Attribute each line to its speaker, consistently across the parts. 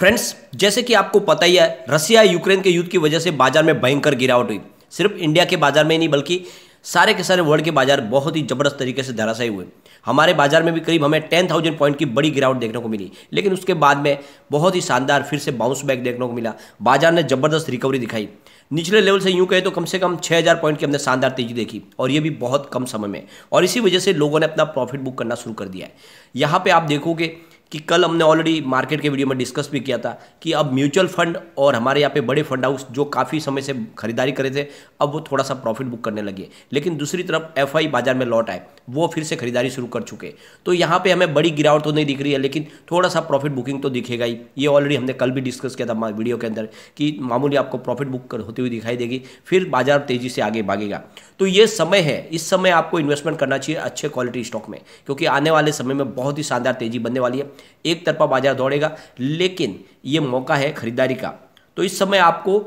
Speaker 1: friends जैसे कि आपको पता ही है रसिया यूक्रेन के युद्ध की वजह से बाजार में भयंकर गिरावट हुई सिर्फ इंडिया के बाजार में ही नहीं बल्कि सारे के सारे वर्ल्ड के बाजार बहुत ही जबरदस्त तरीके से धराशायी हुए हमारे बाजार में भी करीब हमें टेन थाउजेंड पॉइंट की बड़ी गिरावट देखने को मिली लेकिन उसके बाद में बहुत ही शानदार फिर से बाउंस बैक देखने को मिला बाजार ने जबरदस्त रिकवरी दिखाई निचले लेवल से यूं कहे तो कम से कम 6000 पॉइंट की हमने शानदार तेजी देखी और ये भी बहुत कम समय में और इसी वजह से लोगों ने अपना प्रॉफिट बुक करना शुरू कर दिया है यहाँ पे आप देखोगे कि कल हमने ऑलरेडी मार्केट के वीडियो में डिस्कस भी किया था कि अब म्यूचुअल फंड और हमारे यहाँ पे बड़े फंड हाउस जो काफ़ी समय से खरीदारी करे थे अब वो थोड़ा सा प्रॉफिट बुक करने लगे लेकिन दूसरी तरफ एफ बाजार में लौट आए वो फिर से खरीदारी शुरू कर चुके तो यहाँ पर हमें बड़ी गिरावट तो नहीं दिख रही है लेकिन थोड़ा सा प्रॉफिट बुकिंग तो दिखेगा ही ये ऑलरेडी हमने कल भी डिस्कस किया था वीडियो के अंदर कि मामूली आपको प्रॉफिट बुक कर होती हुई दिखाई देगी फिर बाजार तेजी से आगे भागेगा तो ये समय है इस समय आपको इन्वेस्टमेंट करना चाहिए अच्छे क्वालिटी स्टॉक में क्योंकि आने वाले समय में बहुत ही शानदार तेजी बनने वाली है एक तरफा बाजार दौड़ेगा लेकिन ये मौका है खरीदारी का तो इस समय आपको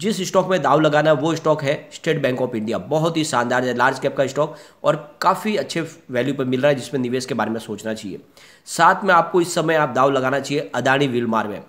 Speaker 1: जिस स्टॉक में दाव लगाना है वो स्टॉक है स्टेट बैंक ऑफ इंडिया बहुत ही शानदार है लार्ज कैप का स्टॉक और काफ़ी अच्छे वैल्यू पर मिल रहा है जिसमें निवेश के बारे में सोचना चाहिए साथ में आपको इस समय आप दाव लगाना चाहिए अदानी विलमार में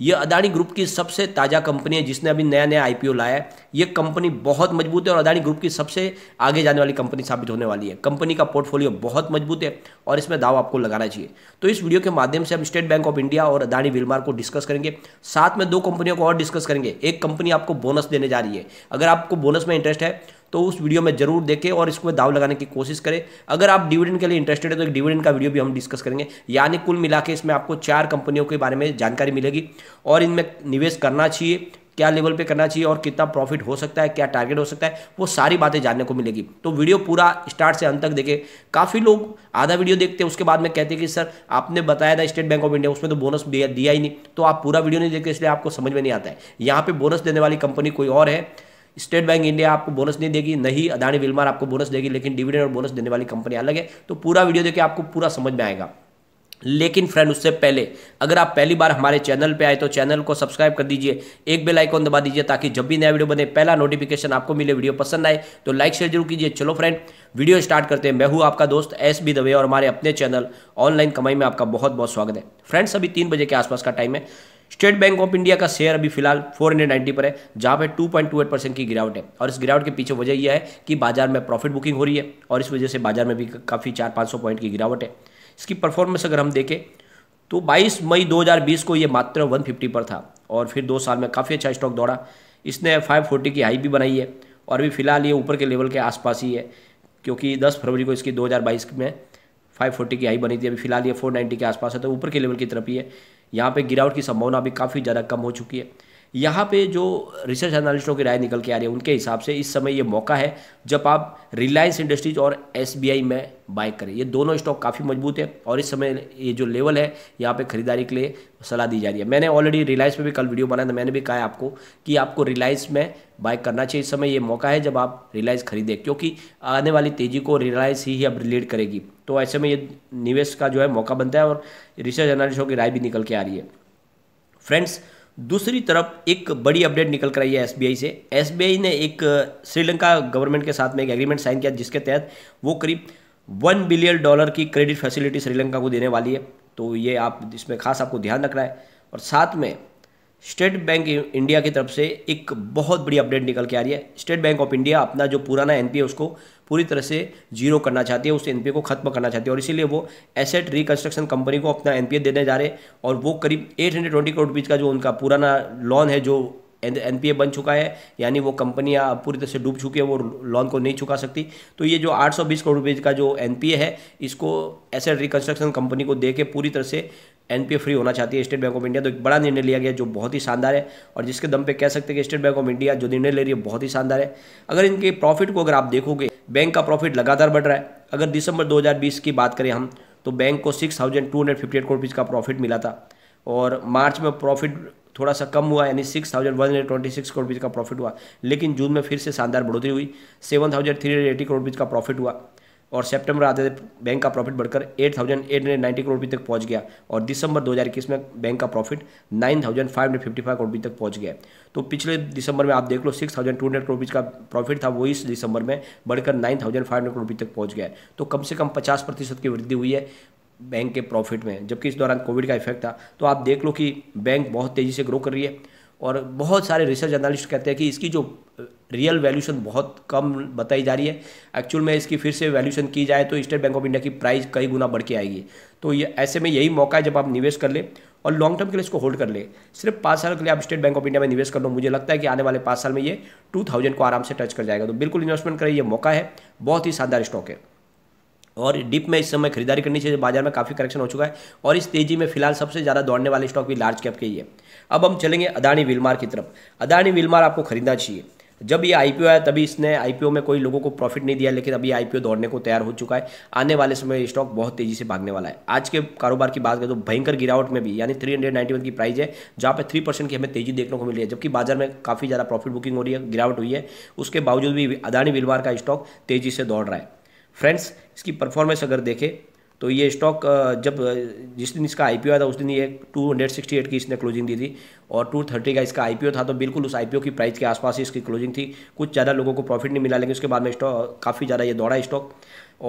Speaker 1: ये अदानी ग्रुप की सबसे ताज़ा कंपनी है जिसने अभी नया नया आईपीओ लाया है ये कंपनी बहुत मजबूत है और अदानी ग्रुप की सबसे आगे जाने वाली कंपनी साबित होने वाली है कंपनी का पोर्टफोलियो बहुत मजबूत है और इसमें दाव आपको लगाना चाहिए तो इस वीडियो के माध्यम से हम स्टेट बैंक ऑफ इंडिया और अदानी विलमार को डिस्कस करेंगे साथ में दो कंपनियों को और डिस्कस करेंगे एक कंपनी आपको बोनस देने जा रही है अगर आपको बोनस में इंटरेस्ट है तो उस वीडियो में जरूर देखें और इसको दाव लगाने की कोशिश करें अगर आप डिविडेंड के लिए इंटरेस्टेड है तो एक डिविडेंड का वीडियो भी हम डिस्कस करेंगे यानी कुल मिला इसमें आपको चार कंपनियों के बारे में जानकारी मिलेगी और इनमें निवेश करना चाहिए क्या लेवल पे करना चाहिए और कितना प्रॉफिट हो सकता है क्या टारगेट हो सकता है वो सारी बातें जानने को मिलेगी तो वीडियो पूरा स्टार्ट से अंत तक देखें काफ़ी लोग आधा वीडियो देखते हैं उसके बाद में कहते हैं कि सर आपने बताया था स्टेट बैंक ऑफ इंडिया उसमें तो बोनस दिया, दिया ही नहीं तो आप पूरा वीडियो नहीं देखते इसलिए आपको समझ में नहीं आता है यहाँ पर बोनस देने वाली कंपनी कोई और है स्टेट बैंक इंडिया आपको बोनस नहीं देगी नहीं अदानी विलमार आपको बोनस देगी लेकिन डिविडेंड और बोनस देने वाली कंपनी अलग है तो पूरा वीडियो देखिए आपको पूरा समझ में आएगा लेकिन फ्रेंड उससे पहले अगर आप पहली बार हमारे चैनल पे आए तो चैनल को सब्सक्राइब कर दीजिए एक बेल आइकॉन दबा दीजिए ताकि जब भी नया वीडियो बने पहला नोटिफिकेशन आपको मिले वीडियो पसंद आए तो लाइक शेयर जरूर कीजिए चलो फ्रेंड वीडियो स्टार्ट करते हैं मैं हूँ आपका दोस्त एस बी दवे और हमारे अपने चैनल ऑनलाइन कमाई में आपका बहुत बहुत स्वागत है फ्रेंड्स अभी तीन बजे के आसपास का टाइम है स्टेट बैंक ऑफ इंडिया का शेयर अभी फिलहाल 490 पर है जहां पे 2.28 परसेंट की गिरावट है और इस गिरावट के पीछे वजह यह है कि बाजार में प्रॉफिट बुकिंग हो रही है और इस वजह से बाजार में भी काफ़ी चार पाँच सौ पॉइंट की गिरावट है इसकी परफॉर्मेंस अगर हम देखें तो 22 मई 2020 को ये मात्र 150 पर था और फिर दो साल में काफ़ी अच्छा स्टॉक दौड़ा इसने 540 की हाई भी बनाई है और अभी फिलहाल ये ऊपर के लेवल के आसपास ही है क्योंकि 10 फरवरी को इसकी 2022 में 540 की हाई बनी थी अभी फिलहाल ये 490 के आसपास है तो ऊपर के लेवल की तरफ ही है यहाँ पे गिरावट की संभावना भी काफ़ी ज़्यादा कम हो चुकी है यहाँ पे जो रिसर्च एनालिस्टों की राय निकल के आ रही है उनके हिसाब से इस समय ये मौका है जब आप रिलायंस इंडस्ट्रीज और एस में बाय करें ये दोनों स्टॉक काफ़ी मजबूत है और इस समय ये जो लेवल है यहाँ पे खरीदारी के लिए सलाह दी जा रही है मैंने ऑलरेडी रिलायंस पे भी कल वीडियो बनाया था मैंने भी कहा आपको कि आपको रिलायंस में बाय करना चाहिए इस समय ये मौका है जब आप रिलायंस खरीदें क्योंकि आने वाली तेज़ी को रिलायंस ही, ही अब रिलेट करेगी तो ऐसे में ये निवेश का जो है मौका बनता है और रिसर्च एनालिस्टों की राय भी निकल के आ रही है फ्रेंड्स दूसरी तरफ एक बड़ी अपडेट निकल कर आई है एसबीआई से एसबीआई ने एक श्रीलंका गवर्नमेंट के साथ में एक एग्रीमेंट साइन किया जिसके तहत वो करीब वन बिलियन डॉलर की क्रेडिट फैसिलिटी श्रीलंका को देने वाली है तो ये आप इसमें खास आपको ध्यान रखना है और साथ में स्टेट बैंक इंडिया की तरफ से एक बहुत बड़ी अपडेट निकल के आ रही है स्टेट बैंक ऑफ इंडिया अपना जो पुराना एनपीए उसको पूरी तरह से जीरो करना चाहती है उस एनपीए को खत्म करना चाहती है और इसीलिए वो एसेट रिकंस्ट्रक्शन कंपनी को अपना एनपीए देने जा रहे हैं और वो करीब 820 करोड़ बीच का जो उनका पुराना लोन है जो ए बन चुका है यानी वो कंपनियां पूरी तरह से डूब चुकी है वो लोन को नहीं चुका सकती तो ये जो 820 करोड़ रुपये का जो ए है इसको एसेट रिकंस्ट्रक्शन कंपनी को दे के पूरी तरह से एनपीए फ्री होना चाहती है स्टेट बैंक ऑफ इंडिया तो एक बड़ा निर्णय लिया गया जो बहुत ही शानदार है और जिसके दम पे कह सकते हैं कि स्टेट बैंक ऑफ इंडिया जो निर्णय ले रही है बहुत ही शानदार है अगर इनके प्रॉफिट को अगर आप देखोगे बैंक का प्रॉफिट लगातार बढ़ रहा है अगर दिसंबर 2020 की बात करें हम तो बैंक को six thousand two hundred fifty eight का प्रॉफिट मिला था और मार्च में प्रॉफिट थोड़ा सा कम हुआ यानी six thousand one hundred twenty six crore का प्रॉफिट हुआ लेकिन जून में फिर से शानदार बढ़ोतरी हुई seven thousand three hundred eighty crore का प्रॉफिट हुआ और सितंबर आते बैंक का प्रॉफिट बढ़कर 8,890 करोड़ रुपये तक पहुंच गया और दिसंबर 2021 में बैंक का प्रॉफिट 9,555 करोड़ रुपये तक पहुंच गया तो पिछले दिसंबर में आप देख लो 6,200 करोड़ रुपये का प्रॉफिट था वो इस दिसंबर में बढ़कर 9,500 करोड़ रुपये तक पहुँच गया तो कम से कम पचास प्रतिशत की वृद्धि हुई है बैंक के प्रॉफिट में जबकि इस दौरान कोविड का इफेक्ट था तो आप देख लो कि बैंक बहुत तेज़ी से ग्रो कर रही है और बहुत सारे रिसर्च एनालिस्ट कहते हैं कि इसकी जो रियल वैल्यूशन बहुत कम बताई जा रही है एक्चुअल में इसकी फिर से वैल्यूशन की जाए तो स्टेट बैंक ऑफ इंडिया की प्राइस कई गुना बढ़ के आएगी तो ये ऐसे में यही मौका है जब आप निवेश कर लें और लॉन्ग टर्म के लिए इसको होल्ड कर ले सिर्फ पाँच साल के लिए आप स्टेट बैंक ऑफ इंडिया में निवेश कर लो मुझे लगता है कि आने वाले पाँच साल में ये टू थाउजेंड को आराम से टच कर जाएगा तो बिल्कुल इन्वेस्टमेंट करें ये मौका है बहुत ही शानदार स्टॉक है और डिप में इस समय खरीदारी करनी चाहिए बाजार में काफ़ी करेक्शन हो चुका है और इस तेजी में फिलहाल सबसे ज़्यादा दौड़ने वाले स्टॉक भी लार्ज कैप के ही है अब हम चलेंगे अदानी विलमार की तरफ अदानी विलमार आपको खरीदना चाहिए जब ये आईपीओ आया तभी इसने आईपीओ में कोई लोगों को प्रॉफिट नहीं दिया लेकिन अभी आईपीओ दौड़ने को तैयार हो चुका है आने वाले समय स्टॉक बहुत तेजी से भागने वाला है आज के कारोबार की बात करें तो भयंकर गिरावट में भी यानी थ्री की प्राइस है जहाँ पे थ्री परसेंट की हमें तेजी देखने को मिली है जबकि बाजार में काफ़ी ज़्यादा प्रॉफिट बुकिंग हो रही है गिरावट हुई है उसके बावजूद भी अदानी बिलवार का स्टॉक तेजी से दौड़ रहा है फ्रेंड्स इसकी परफॉर्मेंस अगर देखें तो ये स्टॉक जब जिस दिन इसका आईपीओ आया था उस दिन ये 268 की इसने क्लोजिंग दी थी और 230 का इसका आईपीओ था तो बिल्कुल उस आईपीओ की प्राइस के आसपास ही इसकी क्लोजिंग थी कुछ ज़्यादा लोगों को प्रॉफिट नहीं मिला लेकिन उसके बाद में स्टॉक काफ़ी ज़्यादा ये दौड़ा स्टॉक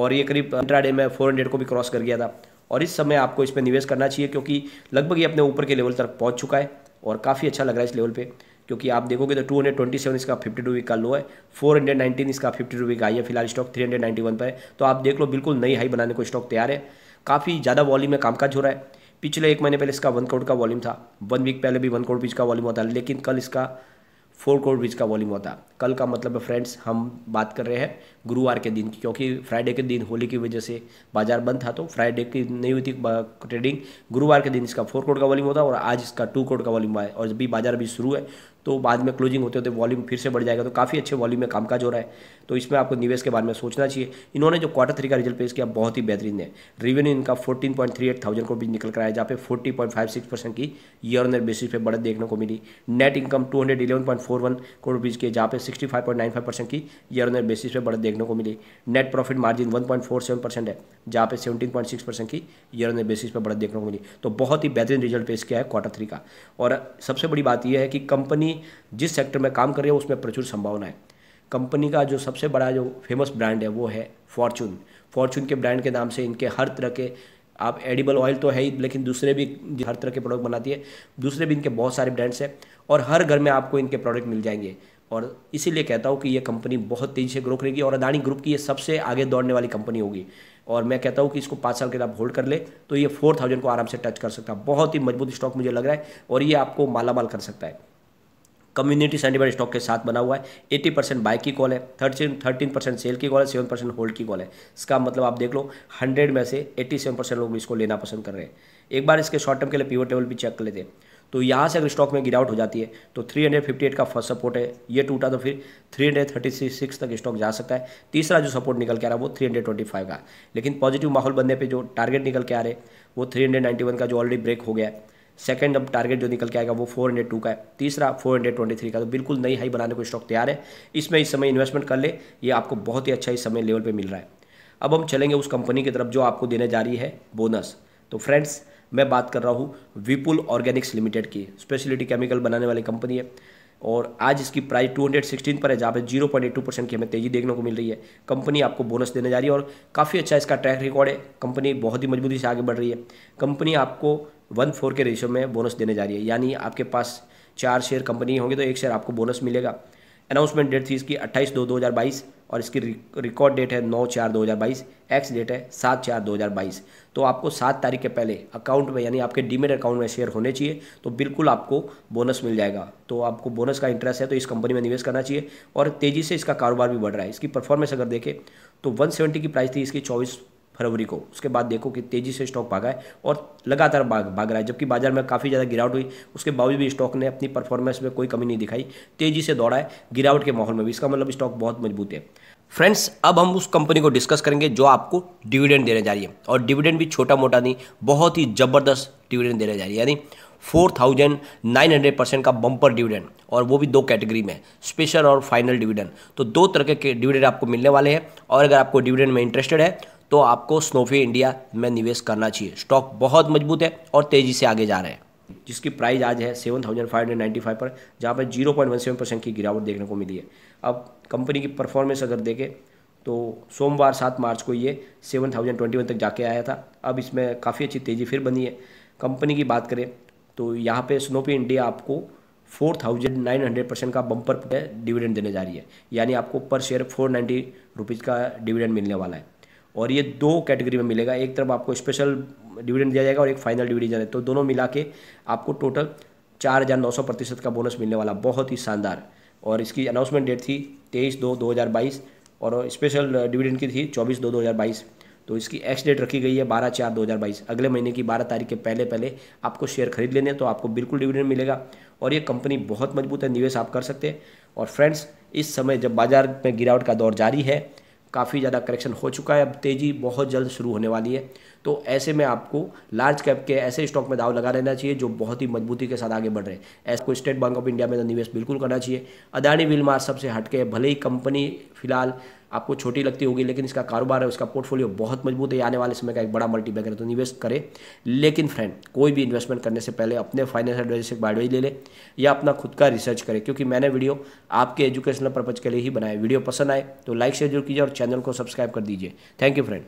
Speaker 1: और ये करीब इंट्राडे में फोर को भी क्रॉस कर गया था और इस समय आपको इस पर निवेश करना चाहिए क्योंकि लगभग ये अपने ऊपर के लेवल तक पहुँच चुका है और काफ़ी अच्छा लग रहा है इस लेवल पर क्योंकि आप देखोगे तो 227 इसका फिफ्टी टू वीक का लो है 419 इसका फिफ्टी टू वीक आई है फिलहाल स्टॉक 391 पर है तो आप देख लो बिल्कुल नई हाई बनाने को स्टॉक तैयार है काफ़ी ज़्यादा वॉल्यूम में कामकाज हो रहा है पिछले एक महीने पहले इसका वन करोड़ का वॉल्यूम था वन वीक पहले भी वन करोड़ बीच का वॉल्यूम होता है लेकिन कल इसका फोर करोड़ बीच का वॉल्यूम होता कल का मतलब है फ्रेंड्स हम बात कर रहे हैं गुरुवार के दिन की क्योंकि फ्राइडे के दिन होली की वजह से बाजार बंद था तो फ्राइडे की नहीं हुई थी ट्रेडिंग गुरुवार के दिन इसका फोर करोड़ का वॉल्यूम होता और आज इसका टू करोड़ का वॉल्यूम आया और जब भी बाजार अभी शुरू है तो बाद में क्लोजिंग होते होते वॉल्यूम फिर से बढ़ जाएगा तो काफ़ी अच्छे वॉल्यूम में कामकाज हो रहा है तो इसमें आपको निवेश के बारे में सोचना चाहिए इन्होंने जो क्वार्टर थ्री का रिजल्ट पेश किया बहुत ही बेहतरीन है रिवेन्यू इनका fourteen point three eight thousand भी निकल कर आया जहाँ पे forty point five six percent की ईयर ऑन ईयर बेसिस पे बढ़त देखने को मिली net income two hundred eleven point four one crore rupees के जहाँ पे sixty five point nine five percent की ईयर ऑन ईयर बेसिस पे बढ़त देखने को मिली net profit margin one point four seven percent है जहाँ पे सेवेंटीन पॉइंट सिक्स परसेंट की ईयर ऑन ईयर बेसिस पे बढ़त देखने को मिली तो बहुत ही बेहतरीन रिजल्ट पेश किया है क्वार्टर थ्री का और सबसे बड़ी बात यह है कि कंपनी जिस सेक्टर में काम कर रही है उसमें प्रचुर संभावना है कंपनी का जो सबसे बड़ा जो फेमस ब्रांड है वो है फॉर्चून फॉर्चून के ब्रांड के नाम से इनके हर तरह के आप एडिबल ऑयल तो है ही लेकिन दूसरे भी हर तरह के प्रोडक्ट बनाती है दूसरे भी इनके बहुत सारे ब्रांड्स हैं और हर घर में आपको इनके प्रोडक्ट मिल जाएंगे और इसीलिए कहता हूँ कि ये कंपनी बहुत तेज़ी से ग्रो करेगी और अदानी ग्रुप की ये सबसे आगे दौड़ने वाली कंपनी होगी और मैं कहता हूँ कि इसको पाँच साल के बाद आप होल्ड कर ले तो ये फोर थाउजेंड को आराम से टच कर सकता है बहुत ही मजबूत स्टॉक मुझे लग रहा है और ये आपको माला माल कर सकता है कम्युनिटी सेंटिमेंट स्टॉक के साथ बना हुआ है एट्टी परसेंट बाइक की कॉल है थर्टीन थर्टीन परसेंट सेल की कॉल है सेवन परसेंट होल्ड की कॉल है इसका मतलब आप देख लो हंड्रेड में से एट्टी सेवन परसेंट लोग इसको लेना पसंद कर रहे हैं एक बार इसके शॉर्ट टर्म के लिए पीवो टेबल भी चेक कर लेते हैं तो यहाँ से अगर स्टॉक में गिरावट हो जाती है तो 358 का फर्स्ट सपोर्ट है ये टूटा तो फिर 336 तक स्टॉक जा सकता है तीसरा जो सपोर्ट निकल के आ रहा है वो 325 का लेकिन पॉजिटिव माहौल बनने पे जो टारगेट निकल के आ रहे वो 391 का जो ऑलरेडी ब्रेक हो गया है सेकंड अब टारगेट जो निकल के आएगा वो 402 का है तीसरा 423 का तो बिल्कुल नई हाई बनाने को स्टॉक तैयार है इसमें इस समय इन्वेस्टमेंट कर ले ये आपको बहुत ही अच्छा इस समय लेवल पर मिल रहा है अब हम चलेंगे उस कंपनी की तरफ जो आपको देने जा रही है बोनस तो फ्रेंड्स मैं बात कर रहा हूँ विपुल ऑर्गेनिक्स लिमिटेड की स्पेशलिटी केमिकल बनाने वाली कंपनी है और आज इसकी प्राइस 216 पर है जहाँ पे 0.82 परसेंट की हमें तेज़ी देखने को मिल रही है कंपनी आपको बोनस देने जा रही है और काफ़ी अच्छा इसका ट्रैक रिकॉर्ड है कंपनी बहुत ही मजबूती से आगे बढ़ रही है कंपनी आपको वन फोर के रेशो में बोनस देने जा रही है यानी आपके पास चार शेयर कंपनी होंगे तो एक शेयर आपको बोनस मिलेगा अनाउंसमेंट डेट थी इसकी अट्ठाईस दो दो हज़ार बाईस और इसकी रिकॉर्ड डेट है नौ चार दो हज़ार बाईस एक्स डेट है सात चार दो हज़ार बाईस तो आपको सात तारीख के पहले अकाउंट में यानी आपके डीमेट अकाउंट में शेयर होने चाहिए तो बिल्कुल आपको बोनस मिल जाएगा तो आपको बोनस का इंटरेस्ट है तो इस कंपनी में निवेश करना चाहिए और तेज़ी से इसका कारोबार भी बढ़ रहा है इसकी परफॉर्मेंस अगर देखें तो वन सेवेंटी की प्राइस थी इसकी चौबीस फरवरी को उसके बाद देखो कि तेज़ी से स्टॉक भागा है और लगातार भाग भाग रहा है जबकि बाजार में काफ़ी ज़्यादा गिरावट हुई उसके बावजूद भी स्टॉक ने अपनी परफॉर्मेंस में कोई कमी नहीं दिखाई तेज़ी से दौड़ा है गिरावट के माहौल में भी इसका मतलब स्टॉक बहुत मजबूत है फ्रेंड्स अब हम उस कंपनी को डिस्कस करेंगे जो आपको डिविडेंड देने जा रही है और डिविडेंड भी छोटा मोटा नहीं बहुत ही ज़बरदस्त डिविडेंड देने जा रही है यानी four thousand nine hundred percent का बम्पर डिविडेंड और वो भी दो कैटेगरी में स्पेशल और फाइनल डिविडेंड तो दो तरह के डिविडेंड आपको मिलने वाले हैं और अगर आपको डिविडेंड में इंटरेस्टेड है तो आपको स्नोफी इंडिया में निवेश करना चाहिए स्टॉक बहुत मजबूत है और तेज़ी से आगे जा रहे हैं जिसकी प्राइस आज है seven thousand five hundred ninety five पर जहाँ पर zero point one seven percent की गिरावट देखने को मिली है अब कंपनी की परफॉर्मेंस अगर देखें तो सोमवार सात मार्च को ये सेवन थाउजेंड ट्वेंटी वन तक जाके आया था अब इसमें काफ़ी अच्छी तेज़ी फिर बनी है कंपनी की बात करें तो यहाँ पे स्नोपी इंडिया आपको four thousand nine hundred percent का बम्पर डिविडेंड देने जा रही है यानी आपको per share four ninety rupees का डिविडेंड मिलने वाला है और ये दो कैटेगरी में मिलेगा एक तरफ आपको स्पेशल डिविडेंड दिया जाएगा और एक फाइनल डिविडेंड जाएगा तो दोनों मिला के आपको टोटल चार हज़ार नौ सौ प्रतिशत का बोनस मिलने वाला बहुत ही शानदार और इसकी अनाउंसमेंट डेट थी तेईस दो दो हज़ार बाईस और स्पेशल डिविडेंड की थी चौबीस दो दो हज़ार बाईस तो इसकी एक्स डेट रखी गई है बारह चार दो हज़ार बाईस अगले महीने की बारह तारीख के पहले पहले आपको शेयर खरीद लेने तो आपको बिल्कुल डिविडेंड मिलेगा और ये कंपनी बहुत मजबूत है निवेश आप कर सकते हैं और फ्रेंड्स इस समय जब बाजार में गिरावट का दौर जारी है काफ़ी ज़्यादा करेक्शन हो चुका है अब तेज़ी बहुत जल्द शुरू होने वाली है तो ऐसे में आपको लार्ज कैप के ऐसे स्टॉक में दाव लगा रहना चाहिए जो बहुत ही मजबूती के साथ आगे बढ़ रहे हैं ऐसे को स्टेट बैंक ऑफ इंडिया में तो निवेश बिल्कुल करना चाहिए अदानी विलमार सबसे हटके भले ही कंपनी फिलहाल आपको छोटी लगती होगी लेकिन इसका कारोबार है उसका पोर्टफोलियो बहुत मजबूत है आने वाले समय का एक बड़ा मल्टीबैगर है तो निवेश करें लेकिन फ्रेंड कोई भी इन्वेस्टमेंट करने से पहले अपने फाइनेंशियल एडवाइजर से एडवाइज ले ले या अपना खुद का रिसर्च करें क्योंकि मैंने वीडियो आपके एजुकेशनल पर्पज़ के लिए ही बनाया वीडियो पसंद आए तो लाइक शेयर जरूर कीजिए और चैनल को सब्सक्राइब कर दीजिए थैंक यू फ्रेंड